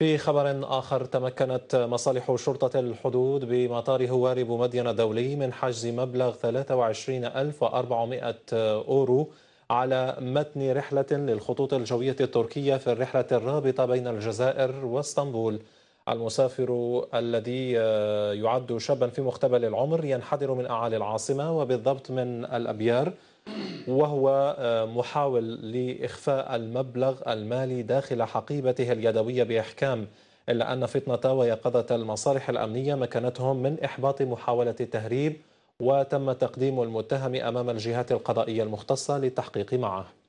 في خبر آخر تمكنت مصالح شرطة الحدود بمطار هواري بومدين الدولي من حجز مبلغ 23400 أورو على متن رحلة للخطوط الجوية التركية في الرحلة الرابطة بين الجزائر واسطنبول المسافر الذي يعد شابا في مقتبل العمر ينحدر من أعالي العاصمة وبالضبط من الأبيار وهو آه، محاول لإخفاء المبلغ المالي داخل حقيبته اليدوية بإحكام إلا أن فطنة ويقظة المصالح الأمنية مكنتهم من إحباط محاولة التهريب وتم تقديم المتهم أمام الجهات القضائية المختصة للتحقيق معه